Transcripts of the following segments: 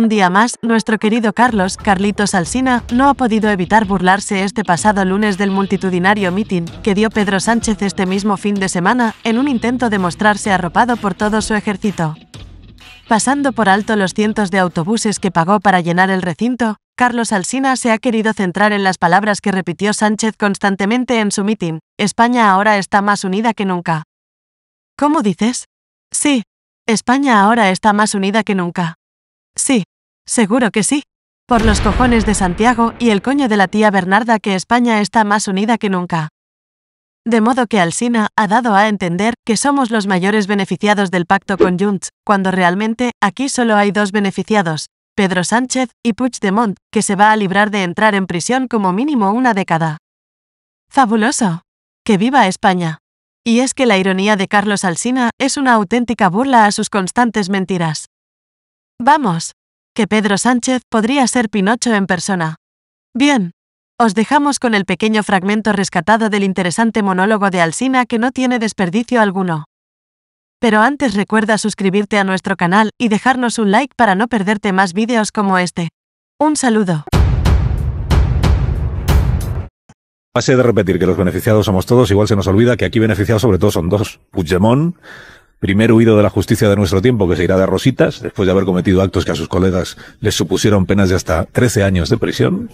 Un día más, nuestro querido Carlos, Carlitos Alsina, no ha podido evitar burlarse este pasado lunes del multitudinario mitin que dio Pedro Sánchez este mismo fin de semana, en un intento de mostrarse arropado por todo su ejército. Pasando por alto los cientos de autobuses que pagó para llenar el recinto, Carlos Alsina se ha querido centrar en las palabras que repitió Sánchez constantemente en su mitin, España ahora está más unida que nunca. ¿Cómo dices? Sí, España ahora está más unida que nunca. Sí, Seguro que sí. Por los cojones de Santiago y el coño de la tía Bernarda que España está más unida que nunca. De modo que Alsina ha dado a entender que somos los mayores beneficiados del pacto con Junts, cuando realmente aquí solo hay dos beneficiados, Pedro Sánchez y Puigdemont, que se va a librar de entrar en prisión como mínimo una década. ¡Fabuloso! ¡Que viva España! Y es que la ironía de Carlos Alsina es una auténtica burla a sus constantes mentiras. Vamos, que Pedro Sánchez podría ser Pinocho en persona. Bien, os dejamos con el pequeño fragmento rescatado del interesante monólogo de Alsina que no tiene desperdicio alguno. Pero antes recuerda suscribirte a nuestro canal y dejarnos un like para no perderte más vídeos como este. Un saludo. Pase de repetir que los beneficiados somos todos, igual se nos olvida que aquí beneficiados sobre todo son dos primer huido de la justicia de nuestro tiempo, que se irá de rositas, después de haber cometido actos que a sus colegas les supusieron penas de hasta 13 años de prisión,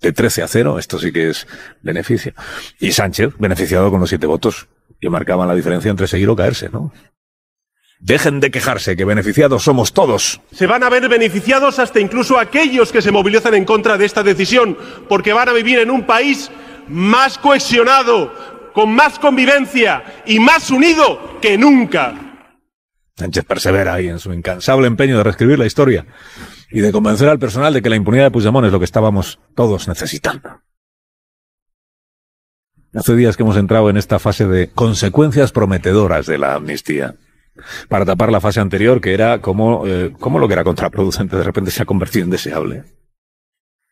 de 13 a 0, esto sí que es beneficio. Y Sánchez, beneficiado con los siete votos, que marcaban la diferencia entre seguir o caerse, ¿no? Dejen de quejarse, que beneficiados somos todos. Se van a ver beneficiados hasta incluso aquellos que se movilizan en contra de esta decisión, porque van a vivir en un país más cohesionado, con más convivencia y más unido que nunca. Sánchez persevera ahí en su incansable empeño de reescribir la historia y de convencer al personal de que la impunidad de Puigdemont es lo que estábamos todos necesitando. Hace días que hemos entrado en esta fase de consecuencias prometedoras de la amnistía para tapar la fase anterior, que era como, eh, lo que era contraproducente, de repente se ha convertido en deseable.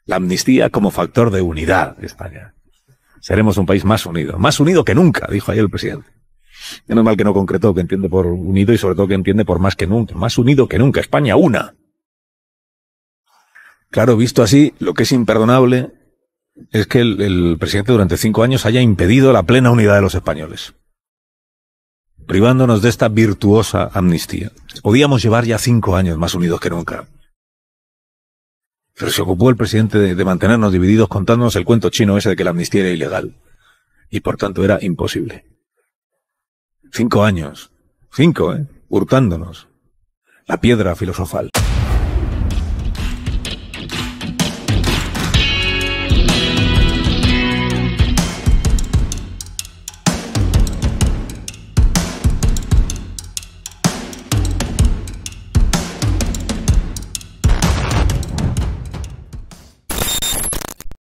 La amnistía como factor de unidad de España seremos un país más unido. Más unido que nunca, dijo ayer el presidente. Menos mal que no concretó, que entiende por unido y sobre todo que entiende por más que nunca. Más unido que nunca. España una. Claro, visto así, lo que es imperdonable es que el, el presidente durante cinco años haya impedido la plena unidad de los españoles, privándonos de esta virtuosa amnistía. Podíamos llevar ya cinco años más unidos que nunca. Pero se ocupó el presidente de, mantenernos divididos contándonos el cuento chino ese de que la amnistía era ilegal. Y por tanto era imposible. Cinco años. Cinco, ¿eh? Hurtándonos. La piedra filosofal.